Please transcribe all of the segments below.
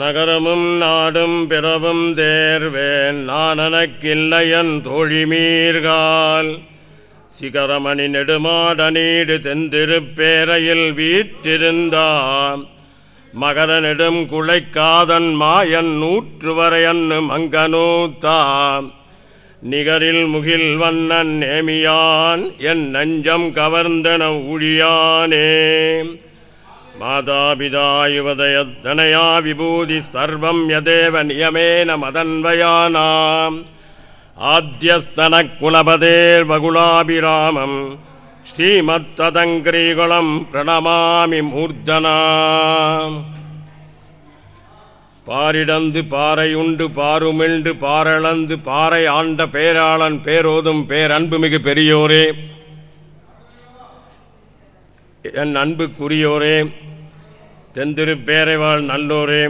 நகரமும் நாடும் பிறவும் தேர்வேன் நானனக்கில்லையன் தோழிமீர்கால் சிகரமணி நெடுமாடனீடு தெந்திருப்பேரையில் வீற்றிருந்தான் மகர நெடும் குழைக்காதன் மாயன் நூற்று வரையன்னு மங்கனூத்தாம் நிகரில் முகில் வண்ணன் நேமியான் என் நஞ்சம் கவர்ந்தன ஊழியானே மாதாபிதாயுவதயத்தனையா விபூதி சர்வம் யதேவ நியமேன மதன்வயானாம் ஆத்தியஸ்தனக்குலபதேர் வகுலாபிராமம் ஸ்ரீமத்ததங்கிரீகுளம் பிரணமாமி மூர்த்தனா பாரிடந்து பாறையுண்டு பாருமிண்டு பாரளந்து பாறை ஆண்ட பேராளன் பேரோதும் பேரன்பு மிகு பெரியோரே என் அன்புக்குரியோரே தென்திருப்பேரைவாழ் நல்லோரே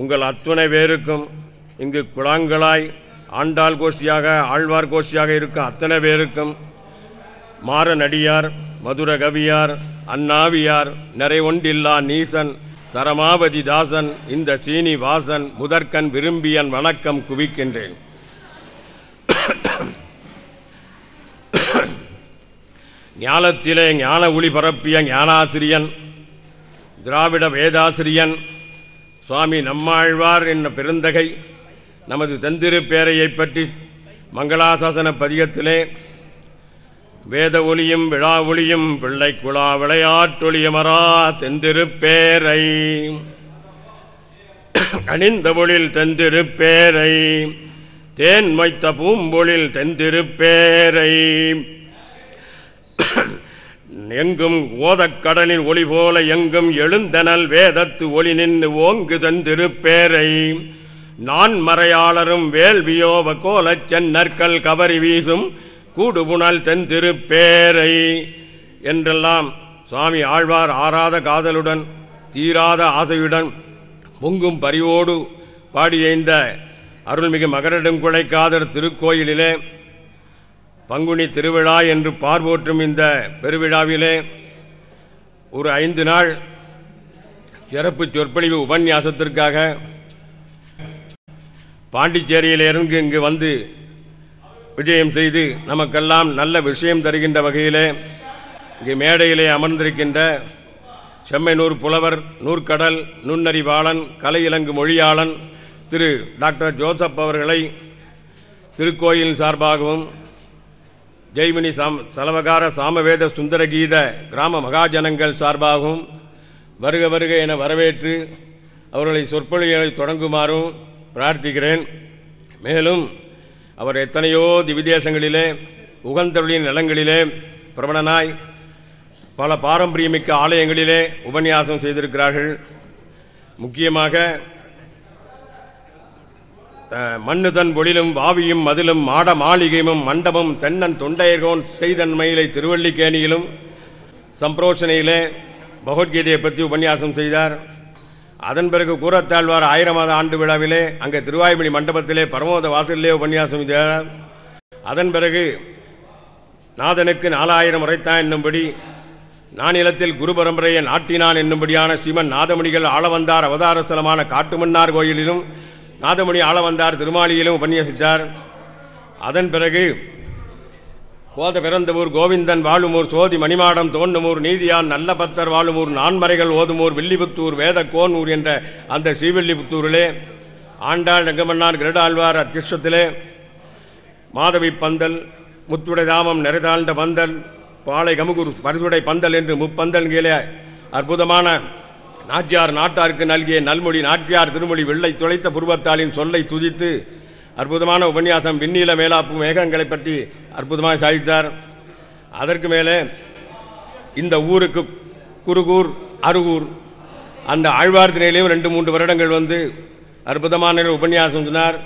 உங்கள் அத்துணை பேருக்கும் இங்கு குழாங்களாய் ஆண்டாள் கோஷ்டியாக ஆழ்வார் கோஷ்டியாக இருக்கும் அத்தனை பேருக்கும் மாறநடியார் மதுர கவியார் அண்ணாவியார் நிறைவொண்டில்லா நீசன் சரமாவதி தாசன் இந்த சீனிவாசன் முதற்கண் விரும்பியன் வணக்கம் குவிக்கின்றேன் ஞானத்திலே ஞான ஒளி பரப்பிய ஞானாசிரியன் திராவிட வேதாசிரியன் சுவாமி நம்மாழ்வார் என்ன பெருந்தகை நமது தந்திரு பேரையை பற்றி மங்களாசாசன பதிகத்திலே வேத ஒளியும் விழா ஒளியும் பிள்ளை குழா விளையாட்டொழியமரா தெந்திருப்பேரை ஒளில் தெந்திருப்பேரை தேன் வைத்த பூம்பொழில் தெந்திருப்பேரை எங்கும் ஓதக்கடலின் ஒளி போல எங்கும் எழுந்தனல் வேதத்து ஒளி நின்று ஓங்கு தந்திருப்பேரை நான் மறையாளரும் வேள்வியோப கோலச்சன் நற்கள் கவரி வீசும் கூடுபுணல் தென் என்றெல்லாம் சுவாமி ஆழ்வார் ஆறாத காதலுடன் தீராத ஆசையுடன் பொங்கும் பரிவோடு பாடிய இந்த அருள்மிகு மகரிடம் காதர் திருக்கோயிலிலே பங்குனி திருவிழா என்று பார்வோற்றும் இந்த பெருவிழாவிலே ஒரு ஐந்து நாள் சிறப்பு சொற்பொழிவு உபன்யாசத்திற்காக பாண்டிச்சேரியிலிருந்து இங்கு வந்து விஜயம் செய்து நமக்கெல்லாம் நல்ல விஷயம் தருகின்ற வகையிலே இங்கு மேடையிலே அமர்ந்திருக்கின்ற செம்மைநூர் புலவர் நூற்கடல் நுண்ணறிவாளன் கலை இலங்கு மொழியாளன் திரு டாக்டர் ஜோசப் அவர்களை திருக்கோயில் சார்பாகவும் ஜெய்மினி சாம் சலவகார சாமவேத சுந்தர கீத கிராம மகாஜனங்கள் சார்பாகவும் வருக வருக என வரவேற்று அவர்களை சொற்பொழிகளை தொடங்குமாறும் பிரார்த்திக்கிறேன் மேலும் அவர் எத்தனையோ திவிதேசங்களிலே உகந்தருளின் நலங்களிலே பிரபலனாய் பல பாரம்பரியமிக்க ஆலயங்களிலே உபன்யாசம் செய்திருக்கிறார்கள் முக்கியமாக மண்ணு தன் பொழிலும் வாவியும் மதிலும் மாட மாளிகையும் மண்டபம் தென்னன் செய்தன் மயிலை திருவள்ளிக்கேணியிலும் சம்பரோஷனையிலே பகவத்கீதையை பற்றி உபன்யாசம் செய்தார் அதன் பிறகு கூரத்தாழ்வார் மாத ஆண்டு விழாவிலே அங்கே திருவாய்மணி மண்டபத்திலே பரமோத வாசலிலே உபன்யாசம் செய்தார் அதன் பிறகு நாதனுக்கு நாலாயிரம் உரைத்தான் என்னும்படி நானிலத்தில் குரு பரம்பரையை நாட்டினான் என்னும்படியான ஸ்ரீமன் நாதமணிகள் ஆளவந்தார் அவதாரஸ்தலமான காட்டுமன்னார் கோயிலிலும் நாதமணி ஆள வந்தார் திருமாளியிலும் உபன்யசித்தார் அதன் பிறகு கோத பிறந்தவூர் கோவிந்தன் வாழுமூர் சோதி மணிமாடம் தோண்டுமூர் நீதியான் நல்ல பத்தர் வாழுமூர் நான்மறைகள் ஓதுமூர் வில்லிபுத்தூர் வேத கோனூர் என்ற அந்த ஸ்ரீவில்லிபுத்தூரிலே ஆண்டாள் நெங்கமன்னார் கிரடாழ்வார் அத்திஷ்டத்திலே மாதவி பந்தல் முத்துடை தாமம் நிறைதாழ்ந்த பந்தல் பாலை கமுகூர் பரிசுடை பந்தல் என்று முப்பந்தல் கீழே அற்புதமான நாட்டியார் நாட்டாருக்கு நல்கிய நல்மொழி நாட்டியார் திருமொழி வெள்ளை துளைத்த புருவத்தாளின் சொல்லை துதித்து அற்புதமான உபன்யாசம் விண்ணில மேலாப்பு மேகங்களை பற்றி அற்புதமாக சாதித்தார் அதற்கு மேலே இந்த ஊருக்கு குருகூர் அருகூர் அந்த ஆழ்வார்த்தினையிலையும் ரெண்டு மூன்று வருடங்கள் வந்து அற்புதமான உபன்யாசம் சொன்னார்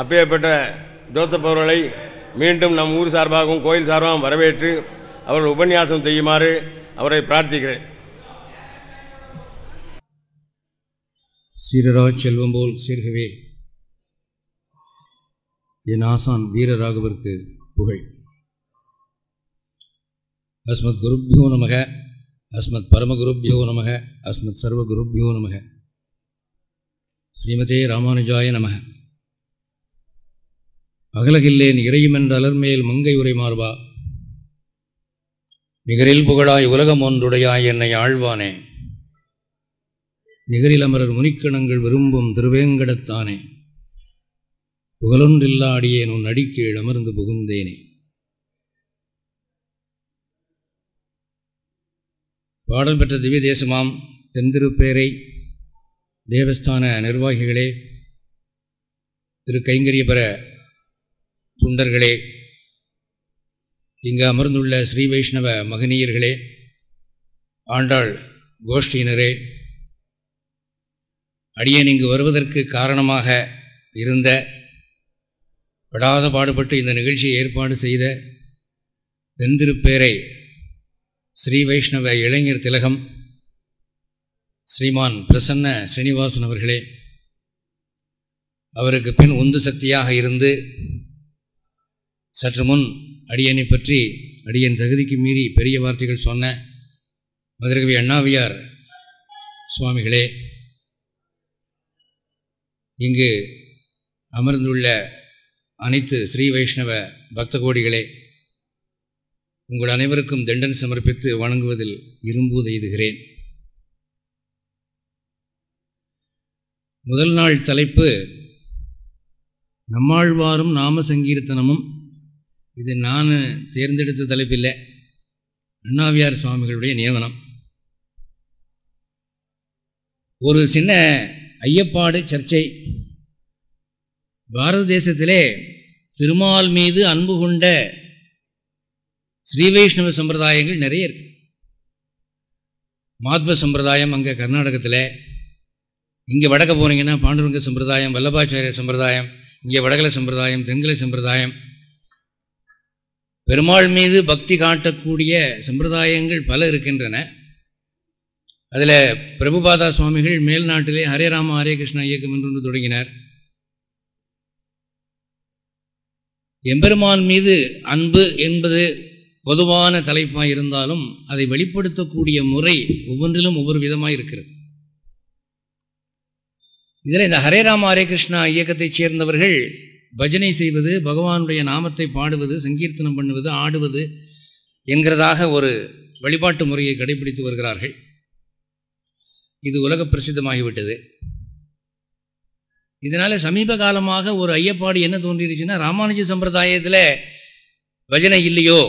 அப்பேற்பட்ட ஜோசப் அவர்களை மீண்டும் நம் ஊர் சார்பாகவும் கோயில் சார்பாகவும் வரவேற்று அவர்கள் உபன்யாசம் செய்யுமாறு அவரை பிரார்த்திக்கிறேன் சீரராய் செல்வம் போல் சேர்கவே என் ஆசான் வீரராகவிற்கு புகழ் அஸ்மத் குருப்யோ நமக அஸ்மத் பரமகுருப்யோ நமக அஸ்மத் சர்வ சர்வகுருப்யோ நமக ஸ்ரீமதே ராமானுஜாய நமக அகலகில்லேன் இறையுமென்ற அலர்மேல் மங்கை உரை மாறுவா நிகரில் புகழாய் உலகம் ஒன்றுடையாய் என்னை ஆழ்வானே நிகரிலமரர் முனிக்கணங்கள் விரும்பும் திருவேங்கடத்தானே புகழொன்றில்லாடியே உன் அடிக்கீழ் அமர்ந்து புகுந்தேனே பாடல் பெற்ற திவ்ய தேசமாம் தென்திருப்பேரை தேவஸ்தான நிர்வாகிகளே திரு கைங்கரியபர துண்டர்களே இங்கு அமர்ந்துள்ள ஸ்ரீ வைஷ்ணவ மகனியர்களே ஆண்டாள் கோஷ்டியினரே அடியேன் இங்கு வருவதற்கு காரணமாக இருந்த படாத பாடுபட்டு இந்த நிகழ்ச்சியை ஏற்பாடு செய்த தென்திருப்பேரை ஸ்ரீ வைஷ்ணவ இளைஞர் திலகம் ஸ்ரீமான் பிரசன்ன ஸ்ரீனிவாசன் அவர்களே அவருக்கு பின் உந்து சக்தியாக இருந்து சற்று முன் அடியனை பற்றி அடியன் தகுதிக்கு மீறி பெரிய வார்த்தைகள் சொன்ன மதுரகவி அண்ணாவியார் சுவாமிகளே இங்கு அமர்ந்துள்ள அனைத்து ஸ்ரீ வைஷ்ணவ பக்த கோடிகளே உங்கள் அனைவருக்கும் தண்டன் சமர்ப்பித்து வணங்குவதில் இரும்பு எய்துகிறேன் முதல் நாள் தலைப்பு நம்மாழ்வாரும் நாம சங்கீர்த்தனமும் இது நான் தேர்ந்தெடுத்த தலைப்பில்லை அண்ணாவியார் சுவாமிகளுடைய நியமனம் ஒரு சின்ன ஐயப்பாடு சர்ச்சை பாரத தேசத்திலே திருமால் மீது அன்பு கொண்ட ஸ்ரீ வைஷ்ணவ சம்பிரதாயங்கள் நிறைய இருக்கு மாத்வ சம்பிரதாயம் அங்கே கர்நாடகத்தில் இங்கே வடக்க போனீங்கன்னா பாண்டுரங்க சம்பிரதாயம் வல்லபாச்சாரிய சம்பிரதாயம் இங்கே வடகல சம்பிரதாயம் தென்கலை சம்பிரதாயம் பெருமாள் மீது பக்தி காட்டக்கூடிய சம்பிரதாயங்கள் பல இருக்கின்றன அதில் பிரபுபாதா சுவாமிகள் மேல்நாட்டிலே ஹரே ராம ஹரே கிருஷ்ணா இயக்கம் என்று தொடங்கினார் எம்பெருமான் மீது அன்பு என்பது பொதுவான தலைப்பாக இருந்தாலும் அதை வெளிப்படுத்தக்கூடிய முறை ஒவ்வொன்றிலும் ஒவ்வொரு விதமாக இருக்கிறது இதில் இந்த ஹரே ராம ஹரே கிருஷ்ணா இயக்கத்தைச் சேர்ந்தவர்கள் பஜனை செய்வது பகவானுடைய நாமத்தை பாடுவது சங்கீர்த்தனம் பண்ணுவது ஆடுவது என்கிறதாக ஒரு வழிபாட்டு முறையை கடைபிடித்து வருகிறார்கள் இது உலக பிரசித்தமாகிவிட்டது இதனால் சமீப காலமாக ஒரு ஐயப்பாடு என்ன தோன்றிடுச்சுன்னா ராமானுஜ சம்பிரதாயத்தில் பஜனை இல்லையோ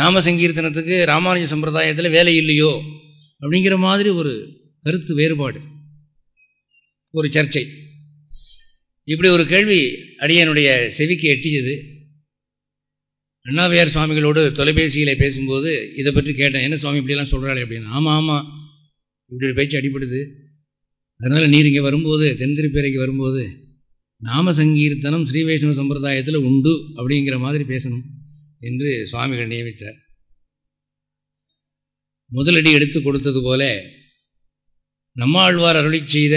நாம சங்கீர்த்தனத்துக்கு ராமானுஜ சம்பிரதாயத்தில் வேலை இல்லையோ அப்படிங்கிற மாதிரி ஒரு கருத்து வேறுபாடு ஒரு சர்ச்சை இப்படி ஒரு கேள்வி அடியனுடைய செவிக்கு எட்டியது அண்ணாவையார் சுவாமிகளோடு தொலைபேசியில் பேசும்போது இதை பற்றி கேட்டேன் என்ன சுவாமி இப்படிலாம் சொல்கிறாள் அப்படின்னு ஆமாம் ஆமாம் இப்படி பேச்சு அடிப்படுது அதனால் நீர் இங்கே வரும்போது தென்திருப்பேரைக்கு வரும்போது நாம சங்கீர்த்தனம் ஸ்ரீ வைஷ்ணவ சம்பிரதாயத்தில் உண்டு அப்படிங்கிற மாதிரி பேசணும் என்று சுவாமிகள் நியமித்தார் முதலடி எடுத்து கொடுத்தது போல நம்மாழ்வார் அருளி செய்த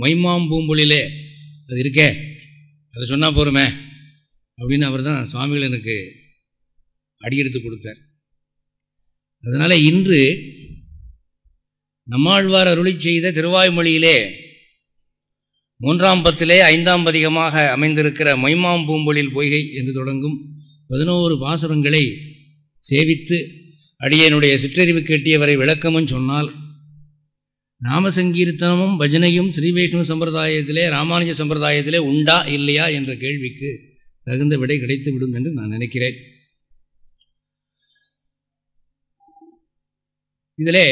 மொய்மாம்பூம்பொழிலே அது இருக்கே அதை சொன்னால் போருமே அப்படின்னு அவர் தான் சுவாமிகள் எனக்கு அடியெடுத்து கொடுத்தார் அதனால் இன்று நம்மாழ்வார் அருளி செய்த திருவாய்மொழியிலே மூன்றாம் பத்திலே ஐந்தாம் பதிகமாக அமைந்திருக்கிற மைமாம் பூம்பொழில் பொய்கை என்று தொடங்கும் பதினோரு பாசுரங்களை சேவித்து அடியனுடைய சிற்றறிவு கேட்டியவரை விளக்கமும் சொன்னால் ராமசங்கீர்த்தனமும் பஜனையும் ஸ்ரீ வைஷ்ணவ சம்பிரதாயத்திலே ராமானுஜ சம்பிரதாயத்திலே உண்டா இல்லையா என்ற கேள்விக்கு தகுந்த விடை கிடைத்துவிடும் என்று நான் நினைக்கிறேன் இதிலே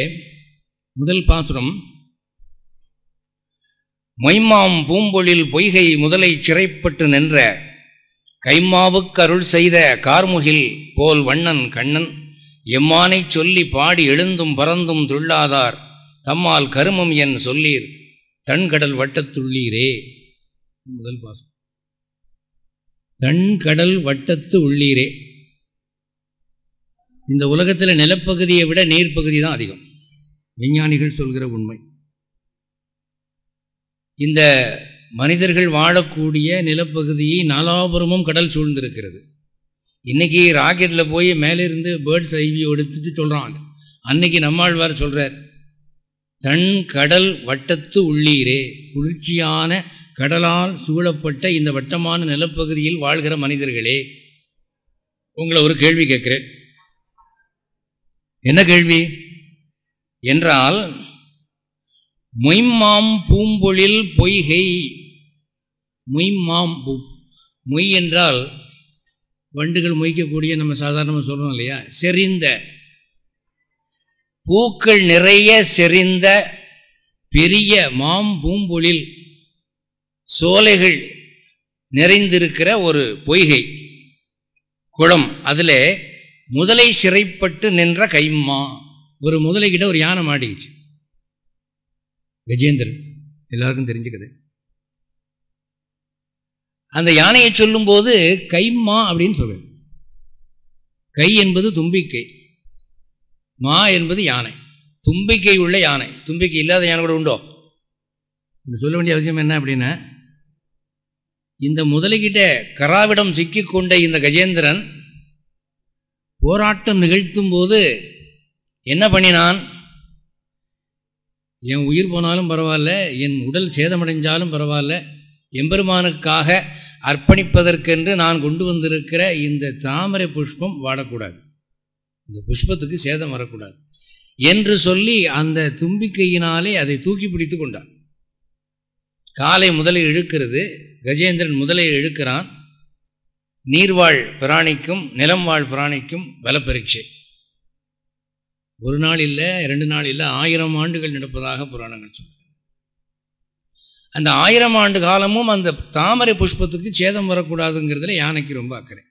முதல் பாசுரம் மொய்மாம் பூம்பொழில் பொய்கை முதலை சிறைப்பட்டு நின்ற அருள் செய்த கார்முகில் போல் வண்ணன் கண்ணன் எம்மானை சொல்லி பாடி எழுந்தும் பறந்தும் துள்ளாதார் தம்மால் கருமம் என் சொல்லீர் தன்கடல் வட்டத்துள்ளீரே முதல் பாசம் தன்கடல் வட்டத்து உள்ளீரே இந்த உலகத்தில் நிலப்பகுதியை விட நீர்ப்பகுதி தான் அதிகம் விஞ்ஞானிகள் சொல்கிற உண்மை இந்த மனிதர்கள் வாழக்கூடிய நிலப்பகுதியை நாலாபுரமும் கடல் சூழ்ந்திருக்கிறது இன்றைக்கி ராக்கெட்டில் போய் மேலேருந்து பேர்ட்ஸ் ஐவியோ எடுத்துட்டு சொல்கிறாங்க அன்னைக்கு நம்மாழ்வார் சொல்கிறார் தன் கடல் வட்டத்து உள்ளீரே குளிர்ச்சியான கடலால் சூழப்பட்ட இந்த வட்டமான நிலப்பகுதியில் வாழ்கிற மனிதர்களே உங்களை ஒரு கேள்வி கேட்குறேன் என்ன கேள்வி என்றால் மொய்மாம் பூம்பொழில் பொய்கை மொய்மாம் பூ மொய் என்றால் வண்டுகள் மொய்க்கக்கூடிய நம்ம சாதாரணமாக சொல்கிறோம் இல்லையா செறிந்த பூக்கள் நிறைய செறிந்த பெரிய மாம் பூம்பொழில் சோலைகள் நிறைந்திருக்கிற ஒரு பொய்கை குளம் அதில் முதலை சிறைப்பட்டு நின்ற கைம்மா ஒரு முதலைக்கிட்ட ஒரு யானை மாட்டிக்கிச்சு கஜேந்திரன் எல்லாருக்கும் தெரிஞ்சுக்கிறது அந்த யானையை சொல்லும்போது கைம்மா அப்படின்னு சொல்லுவேன் கை என்பது தும்பிக்கை மா என்பது யானை தும்பிக்கை உள்ள யானை தும்பிக்கை இல்லாத யானை கூட உண்டோ சொல்ல வேண்டிய அவசியம் என்ன அப்படின்னா இந்த முதலிகிட்ட கராவிடம் சிக்கிக்கொண்ட இந்த கஜேந்திரன் போராட்டம் நிகழ்த்தும் போது என்ன பண்ணினான் என் உயிர் போனாலும் பரவாயில்ல என் உடல் சேதமடைஞ்சாலும் பரவாயில்ல எம்பெருமானுக்காக அர்ப்பணிப்பதற்கென்று நான் கொண்டு வந்திருக்கிற இந்த தாமரை புஷ்பம் வாடக்கூடாது இந்த புஷ்பத்துக்கு சேதம் வரக்கூடாது என்று சொல்லி அந்த தும்பிக்கையினாலே அதை தூக்கி பிடித்து கொண்டான் காலை முதலை இழுக்கிறது கஜேந்திரன் முதலை இழுக்கிறான் நீர்வாழ் பிராணிக்கும் நிலம் வாழ் பிராணிக்கும் பலப்பரீட்சை ஒரு நாள் இல்லை ரெண்டு நாள் இல்லை ஆயிரம் ஆண்டுகள் நடப்பதாக புராணங்கள் சொல்லுங்கள் அந்த ஆயிரம் ஆண்டு காலமும் அந்த தாமரை புஷ்பத்துக்கு சேதம் வரக்கூடாதுங்கிறதுல யானைக்கு ரொம்ப அக்கறை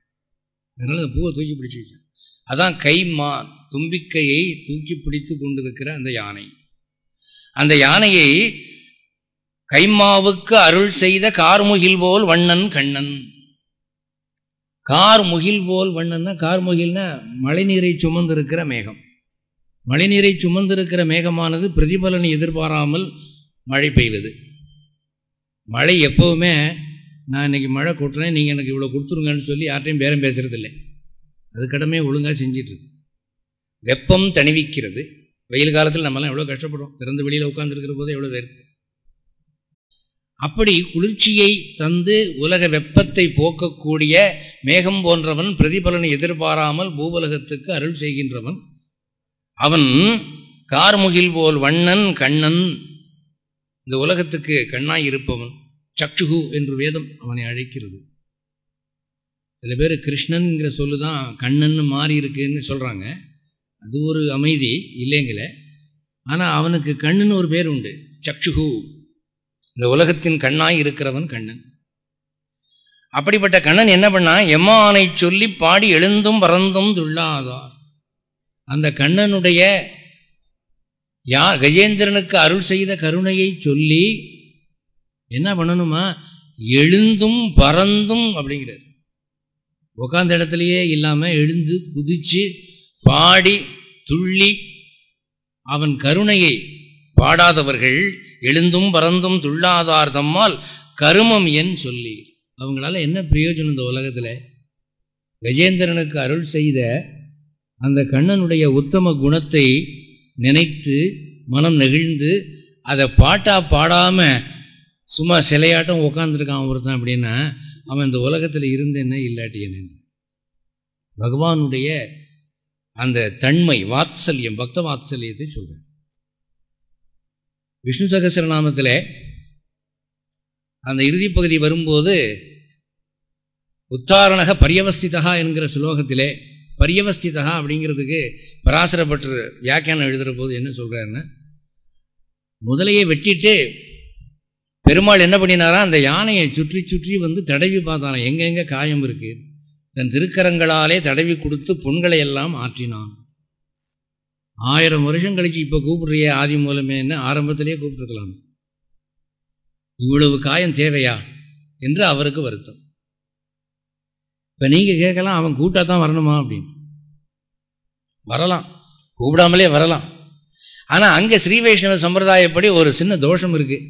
அதனால் அந்த பூவை தூக்கி பிடிச்சி வச்சேன் அதான் மா தும்பிக்கையை தூக்கி பிடித்து கொண்டு இருக்கிற அந்த யானை அந்த யானையை கைமாவுக்கு அருள் செய்த கார்முகில் போல் வண்ணன் கண்ணன் கார் முகில் போல் வண்ணன்னா கார்முகில்னா மழைநீரை சுமந்திருக்கிற மேகம் மழைநீரை சுமந்திருக்கிற மேகமானது பிரதிபலனை எதிர்பாராமல் மழை பெய்வது மழை எப்போவுமே நான் இன்றைக்கி மழை கொட்டுறேன் நீங்கள் எனக்கு இவ்வளோ கொடுத்துருங்கன்னு சொல்லி யார்ட்டையும் பேரம் இல்லை அது கடமையை ஒழுங்காக செஞ்சிட்ருக்கு வெப்பம் தணிவிக்கிறது வெயில் காலத்தில் நம்மளாம் எவ்வளோ கஷ்டப்படுறோம் திறந்து வெளியில் உட்காந்துருக்கிற போதே எவ்வளோ வேறு அப்படி குளிர்ச்சியை தந்து உலக வெப்பத்தை போக்கக்கூடிய மேகம் போன்றவன் பிரதிபலனை எதிர்பாராமல் பூவலகத்துக்கு அருள் செய்கின்றவன் அவன் கார்முகில் போல் வண்ணன் கண்ணன் இந்த உலகத்துக்கு கண்ணாய் இருப்பவன் சக்ஷுகு என்று வேதம் அவனை அழைக்கிறது சில பேர் கிருஷ்ணன்ங்கிற சொல்லு தான் கண்ணன்னு மாறி இருக்குன்னு சொல்கிறாங்க அது ஒரு அமைதி இல்லைங்கள ஆனால் அவனுக்கு கண்ணுன்னு ஒரு பேர் உண்டு சக்ஷுகு இந்த உலகத்தின் கண்ணாய் இருக்கிறவன் கண்ணன் அப்படிப்பட்ட கண்ணன் என்ன பண்ணான் எம்மானை சொல்லி பாடி எழுந்தும் பறந்தும் துள்ளாதார் அந்த கண்ணனுடைய யா கஜேந்திரனுக்கு அருள் செய்த கருணையை சொல்லி என்ன பண்ணணுமா எழுந்தும் பறந்தும் அப்படிங்கிறார் உட்காந்த இடத்துலையே இல்லாமல் எழுந்து குதிச்சு பாடி துள்ளி அவன் கருணையை பாடாதவர்கள் எழுந்தும் பறந்தும் துள்ளாதார் கருமம் என் சொல்லி அவங்களால என்ன பிரயோஜனம் இந்த உலகத்தில் கஜேந்திரனுக்கு அருள் செய்த அந்த கண்ணனுடைய உத்தம குணத்தை நினைத்து மனம் நெகிழ்ந்து அதை பாட்டாக பாடாமல் சும்மா சிலையாட்டம் உட்காந்துருக்கான் ஒருத்தன் அப்படின்னா அவன் இந்த உலகத்தில் இருந்தேன்னு இல்லாட்டி என்ன பகவானுடைய அந்த தன்மை வாத்சல்யம் பக்த வாத்சல்யத்தை சொல்கிறேன் விஷ்ணு சகசரநாமத்தில் அந்த இறுதிப்பகுதி வரும்போது உத்தாரணக பரியவஸ்திதா என்கிற ஸ்லோகத்திலே பரியவஸ்திதா அப்படிங்கிறதுக்கு பராசரப்பட்டு வியாக்கியானம் எழுதுகிற போது என்ன சொல்கிறாருன்னு முதலையை வெட்டிட்டு பெருமாள் என்ன பண்ணினாரா அந்த யானையை சுற்றி சுற்றி வந்து தடவி பார்த்தாராம் எங்கெங்கே காயம் இருக்குது தன் திருக்கரங்களாலே தடவி கொடுத்து பொண்களை எல்லாம் ஆற்றினான் ஆயிரம் வருஷம் கழிச்சு இப்போ கூப்பிடுறிய ஆதி மூலமேன்னு ஆரம்பத்திலேயே கூப்பிட்டுருக்கலாம் இவ்வளவு காயம் தேவையா என்று அவருக்கு வருத்தம் இப்போ நீங்கள் கேட்கலாம் அவன் கூட்டாக தான் வரணுமா அப்படின்னு வரலாம் கூப்பிடாமலே வரலாம் ஆனால் அங்கே ஸ்ரீவைஷ்ணவ சம்பிரதாயப்படி ஒரு சின்ன தோஷம் இருக்குது